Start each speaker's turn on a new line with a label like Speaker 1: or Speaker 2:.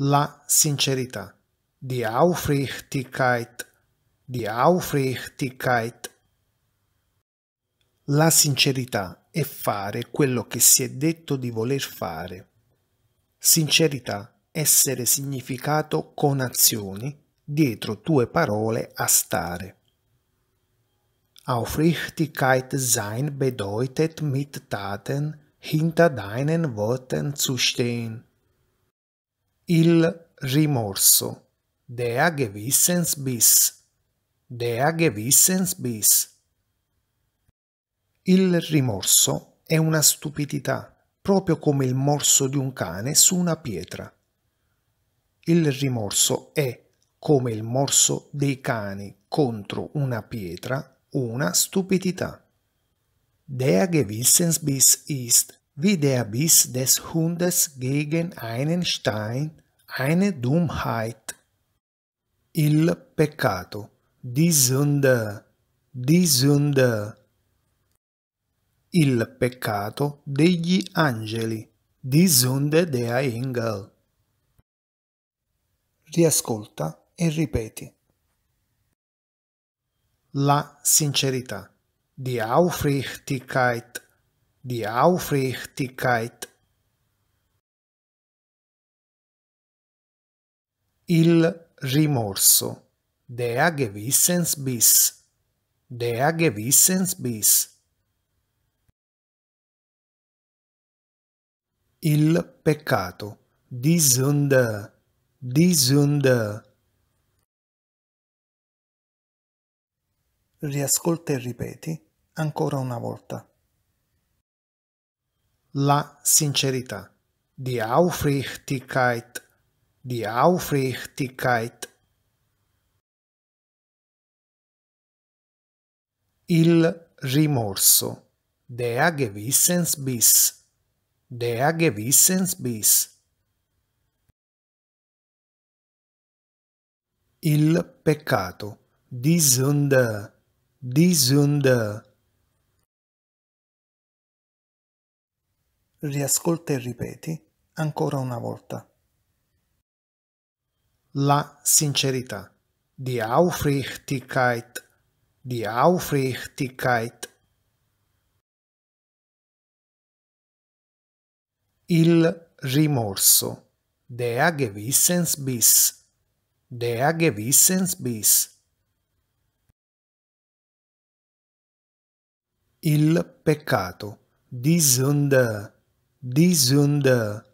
Speaker 1: la sincerità. Die Aufrichtigkeit. Die Aufrichtigkeit. La sincerità è fare quello che si è detto di voler fare. Sincerità, essere significato con azioni, dietro tue parole a stare. Aufrichtigkeit sein bedeutet mit Taten hinter deinen Worten zu stehen. Il rimorso. Der Gewissensbiss. Der Gewissensbiss. Il rimorso è una stupidità, proprio come il morso di un cane su una pietra. Il rimorso è, come il morso dei cani contro una pietra, una stupidità. Der Gewissensbiss ist wie der Biss des Hundes gegen einen Stein, eine Dummheit. Il peccato, die Sünde, die Sünde. Il peccato degli angeli, die Sünde der Engel. Riascolta e ripeti. La sincerità, die Aufrichtigkeit die Aufrichtigkeit. Il rimorso. bis. Dea gewissens bis. il peccato, die Sünde, die Sünde. Riascolta e ripeti ancora una volta la sincerità. Die Aufrichtigkeit. Die Aufrichtigkeit. Il rimorso. Der Gewissensbiss. Der Gewissensbiss. Il peccato. Die Sünde. Die Sünde. riascolta e ripeti ancora una volta. La sincerità. Die Aufrichtigkeit. Die Aufrichtigkeit. Il rimorso. Der Gewissensbiss. Der Gewissensbiss. Il peccato. Die Sünde. die Sünde